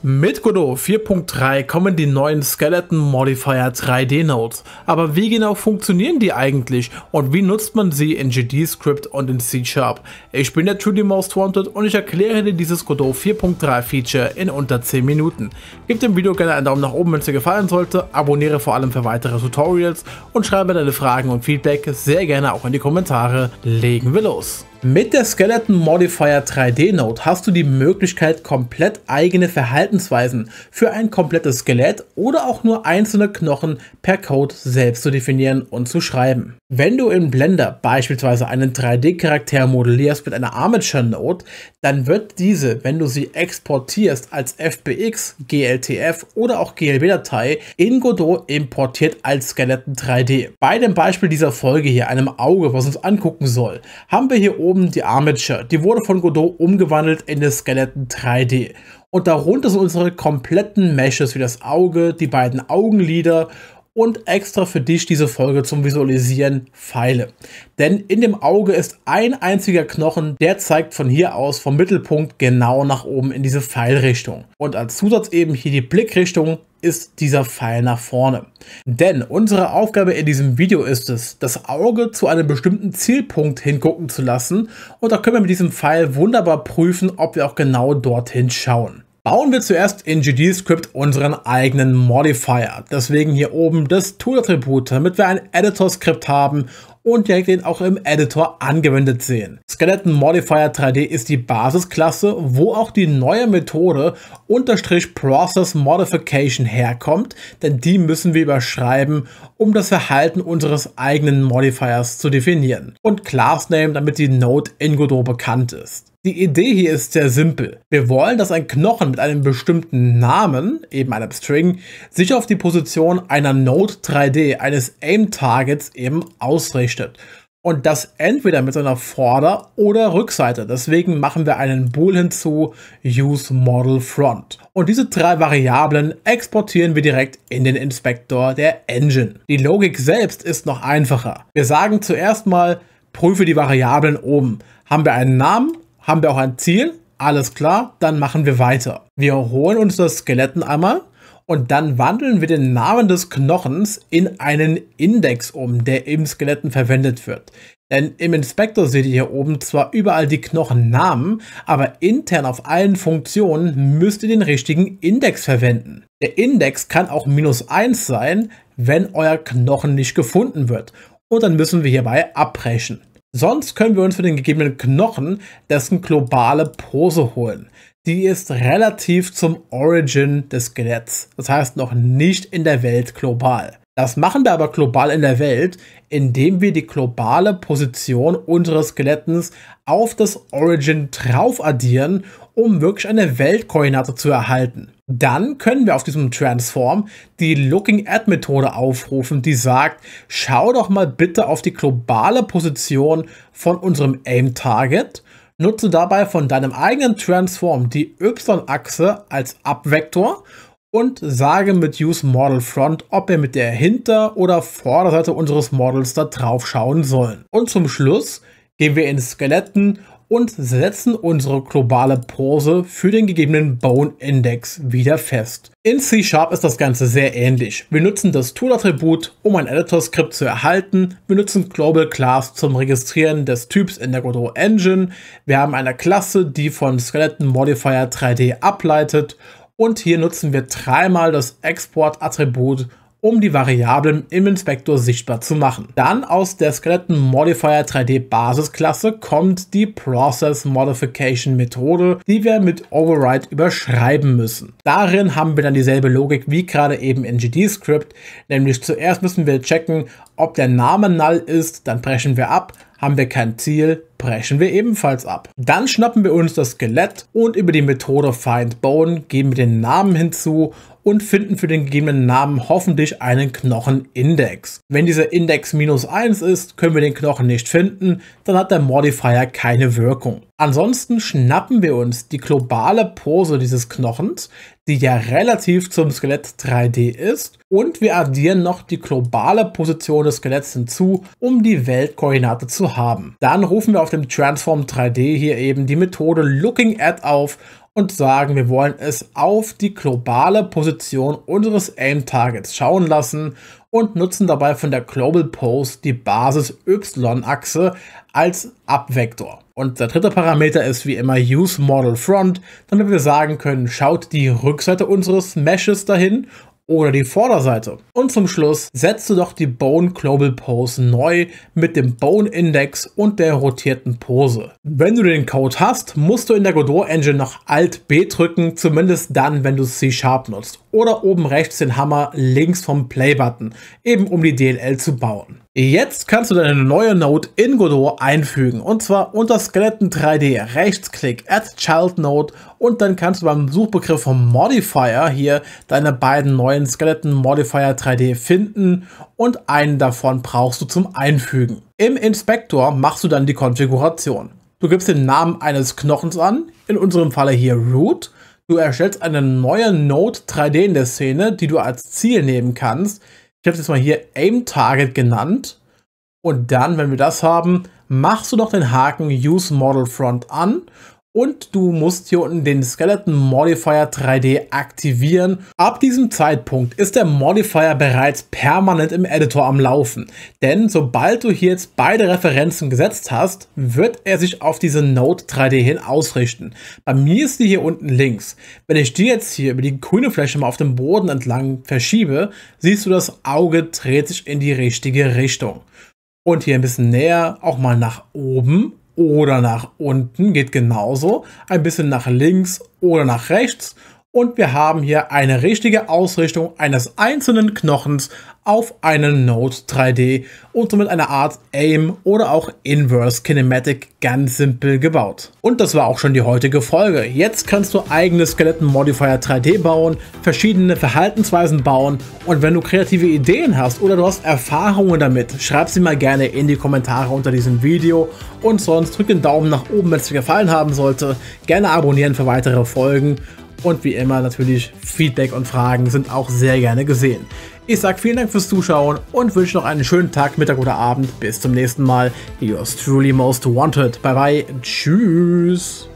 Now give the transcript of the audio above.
Mit Godot 4.3 kommen die neuen Skeleton Modifier 3D Nodes. Aber wie genau funktionieren die eigentlich und wie nutzt man sie in GD-Script und in C-Sharp? Ich bin der Trudy Most Wanted und ich erkläre dir dieses Godot 4.3 Feature in unter 10 Minuten. Gib dem Video gerne einen Daumen nach oben, wenn es dir gefallen sollte, abonniere vor allem für weitere Tutorials und schreibe deine Fragen und Feedback sehr gerne auch in die Kommentare. Legen wir los! Mit der Skeleton Modifier 3D Note hast du die Möglichkeit, komplett eigene Verhaltensweisen für ein komplettes Skelett oder auch nur einzelne Knochen per Code selbst zu definieren und zu schreiben. Wenn du in Blender beispielsweise einen 3D-Charakter modellierst mit einer Armature Note, dann wird diese, wenn du sie exportierst als FBX, GLTF oder auch GLB-Datei, in Godot importiert als Skeleton 3D. Bei dem Beispiel dieser Folge hier, einem Auge, was uns angucken soll, haben wir hier oben oben die Armature. Die wurde von Godot umgewandelt in das Skeleton 3D. Und darunter sind unsere kompletten Meshes wie das Auge, die beiden Augenlider und extra für dich diese Folge zum Visualisieren feile. Denn in dem Auge ist ein einziger Knochen, der zeigt von hier aus vom Mittelpunkt genau nach oben in diese Pfeilrichtung. Und als Zusatz eben hier die Blickrichtung ist dieser Pfeil nach vorne. Denn unsere Aufgabe in diesem Video ist es, das Auge zu einem bestimmten Zielpunkt hingucken zu lassen und da können wir mit diesem Pfeil wunderbar prüfen, ob wir auch genau dorthin schauen. Bauen wir zuerst in GDScript unseren eigenen Modifier. Deswegen hier oben das Tool-Attribut, damit wir ein Editor-Skript haben und direkt den auch im Editor angewendet sehen. Skeleton Modifier 3D ist die Basisklasse, wo auch die neue Methode unterstrich Process Modification herkommt, denn die müssen wir überschreiben, um das Verhalten unseres eigenen Modifiers zu definieren. Und Classname, damit die Node in Godot bekannt ist. Die Idee hier ist sehr simpel. Wir wollen, dass ein Knochen mit einem bestimmten Namen, eben einem String, sich auf die Position einer Node 3D, eines Aim-Targets eben ausrichtet. Und das entweder mit seiner Vorder- oder Rückseite. Deswegen machen wir einen Bool hinzu, Use Model Front. Und diese drei Variablen exportieren wir direkt in den Inspektor der Engine. Die Logik selbst ist noch einfacher. Wir sagen zuerst mal, prüfe die Variablen oben. Haben wir einen Namen haben wir auch ein Ziel? Alles klar, dann machen wir weiter. Wir holen uns das Skeletten einmal und dann wandeln wir den Namen des Knochens in einen Index um, der im Skeletten verwendet wird. Denn im Inspektor seht ihr hier oben zwar überall die Knochennamen, aber intern auf allen Funktionen müsst ihr den richtigen Index verwenden. Der Index kann auch minus 1 sein, wenn euer Knochen nicht gefunden wird. Und dann müssen wir hierbei abbrechen. Sonst können wir uns für den gegebenen Knochen dessen globale Pose holen. Die ist relativ zum Origin des Skeletts, das heißt noch nicht in der Welt global. Das machen wir aber global in der Welt, indem wir die globale Position unseres Skelettens auf das Origin drauf addieren, um wirklich eine Weltkoordinate zu erhalten dann können wir auf diesem Transform die Looking at Methode aufrufen, die sagt, schau doch mal bitte auf die globale Position von unserem Aim Target. Nutze dabei von deinem eigenen Transform die Y-Achse als Abvektor und sage mit Use Model Front, ob wir mit der Hinter- oder Vorderseite unseres Models da drauf schauen sollen. Und zum Schluss gehen wir in Skeletten und setzen unsere globale Pose für den gegebenen Bone Index wieder fest. In C-Sharp ist das Ganze sehr ähnlich. Wir nutzen das Tool-Attribut, um ein Editor-Skript zu erhalten. Wir nutzen Global Class zum Registrieren des Typs in der Godot Engine. Wir haben eine Klasse, die von Skeleton Modifier 3D ableitet. Und hier nutzen wir dreimal das Export-Attribut, um die Variablen im Inspektor sichtbar zu machen. Dann aus der Skeleton Modifier 3D Basisklasse kommt die Process Modification Methode, die wir mit Override überschreiben müssen. Darin haben wir dann dieselbe Logik wie gerade eben in GD-Script, nämlich zuerst müssen wir checken, ob der Name null ist, dann brechen wir ab, haben wir kein Ziel, brechen wir ebenfalls ab. Dann schnappen wir uns das Skelett und über die Methode FindBone geben wir den Namen hinzu und finden für den gegebenen Namen hoffentlich einen Knochenindex. Wenn dieser Index minus 1 ist, können wir den Knochen nicht finden, dann hat der Modifier keine Wirkung. Ansonsten schnappen wir uns die globale Pose dieses Knochens, die ja relativ zum Skelett 3D ist, und wir addieren noch die globale Position des Skeletts hinzu, um die Weltkoordinate zu haben. Dann rufen wir auf dem Transform 3D hier eben die Methode Looking at auf und sagen, wir wollen es auf die globale Position unseres Aim-Targets schauen lassen und nutzen dabei von der Global Post die Basis Y-Achse als Abvektor. Und der dritte Parameter ist wie immer Use Model Front, damit wir sagen können, schaut die Rückseite unseres Meshes dahin oder die Vorderseite. Und zum Schluss setzt du doch die Bone Global Pose neu mit dem Bone Index und der rotierten Pose. Wenn du den Code hast, musst du in der Godot Engine noch Alt B drücken, zumindest dann, wenn du C Sharp nutzt. Oder oben rechts den Hammer links vom Play Button, eben um die DLL zu bauen. Jetzt kannst du deine neue Node in Godot einfügen und zwar unter Skeleton 3D Rechtsklick Add Child Node und dann kannst du beim Suchbegriff von Modifier hier deine beiden neuen Skeleton Modifier 3D finden und einen davon brauchst du zum Einfügen. Im Inspektor machst du dann die Konfiguration. Du gibst den Namen eines Knochens an, in unserem Falle hier Root. Du erstellst eine neue Node 3D in der Szene, die du als Ziel nehmen kannst ich habe es jetzt mal hier Aim Target genannt. Und dann, wenn wir das haben, machst du noch den Haken Use Model Front an und du musst hier unten den Skeleton Modifier 3D aktivieren. Ab diesem Zeitpunkt ist der Modifier bereits permanent im Editor am Laufen, denn sobald du hier jetzt beide Referenzen gesetzt hast, wird er sich auf diese Node 3D hin ausrichten. Bei mir ist die hier unten links. Wenn ich die jetzt hier über die grüne Fläche mal auf dem Boden entlang verschiebe, siehst du, das Auge dreht sich in die richtige Richtung. Und hier ein bisschen näher auch mal nach oben oder nach unten geht genauso, ein bisschen nach links oder nach rechts und wir haben hier eine richtige Ausrichtung eines einzelnen Knochens auf einen Node 3D und somit eine Art AIM oder auch Inverse Kinematic ganz simpel gebaut. Und das war auch schon die heutige Folge. Jetzt kannst du eigene Skeletten modifier 3D bauen, verschiedene Verhaltensweisen bauen und wenn du kreative Ideen hast oder du hast Erfahrungen damit, schreib sie mal gerne in die Kommentare unter diesem Video und sonst drück den Daumen nach oben, wenn es dir gefallen haben sollte, gerne abonnieren für weitere Folgen und wie immer natürlich Feedback und Fragen sind auch sehr gerne gesehen. Ich sage vielen Dank fürs Zuschauen und wünsche noch einen schönen Tag, Mittag oder Abend. Bis zum nächsten Mal. Yours truly most wanted. Bye bye. Tschüss.